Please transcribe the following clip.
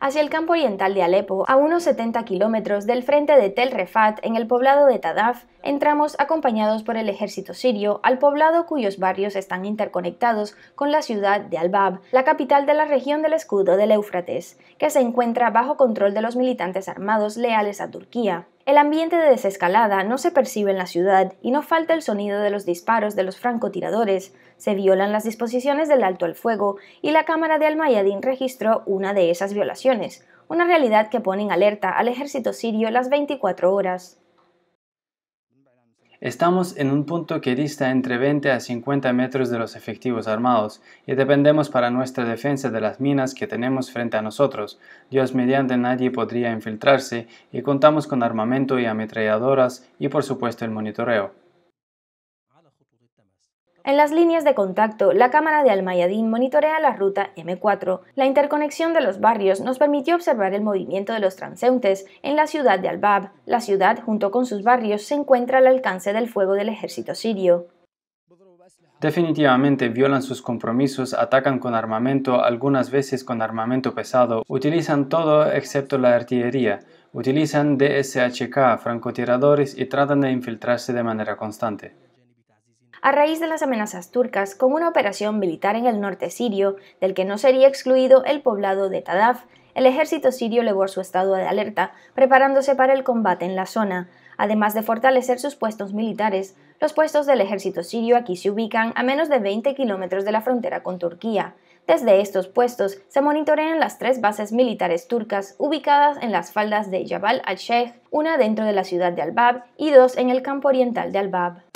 Hacia el campo oriental de Alepo, a unos 70 kilómetros del frente de Tel Refat, en el poblado de Tadaf, entramos acompañados por el ejército sirio al poblado cuyos barrios están interconectados con la ciudad de Al-Bab, la capital de la región del escudo del Éufrates, que se encuentra bajo control de los militantes armados leales a Turquía. El ambiente de desescalada no se percibe en la ciudad y no falta el sonido de los disparos de los francotiradores, se violan las disposiciones del alto al fuego y la Cámara de Almayadín registró una de esas violaciones, una realidad que pone en alerta al ejército sirio las 24 horas. Estamos en un punto que dista entre 20 a 50 metros de los efectivos armados y dependemos para nuestra defensa de las minas que tenemos frente a nosotros. Dios mediante nadie podría infiltrarse y contamos con armamento y ametralladoras y por supuesto el monitoreo. En las líneas de contacto, la cámara de Almayadín monitorea la ruta M4. La interconexión de los barrios nos permitió observar el movimiento de los transeúntes en la ciudad de Al-Bab. La ciudad, junto con sus barrios, se encuentra al alcance del fuego del ejército sirio. Definitivamente violan sus compromisos, atacan con armamento, algunas veces con armamento pesado, utilizan todo excepto la artillería, utilizan DSHK, francotiradores y tratan de infiltrarse de manera constante a raíz de las amenazas turcas con una operación militar en el norte sirio, del que no sería excluido el poblado de Tadaf, el ejército sirio elevó su estado de alerta, preparándose para el combate en la zona. Además de fortalecer sus puestos militares, los puestos del ejército sirio aquí se ubican a menos de 20 kilómetros de la frontera con Turquía. Desde estos puestos se monitorean las tres bases militares turcas ubicadas en las faldas de Jabal al-Sheikh, una dentro de la ciudad de Al-Bab y dos en el campo oriental de Al-Bab.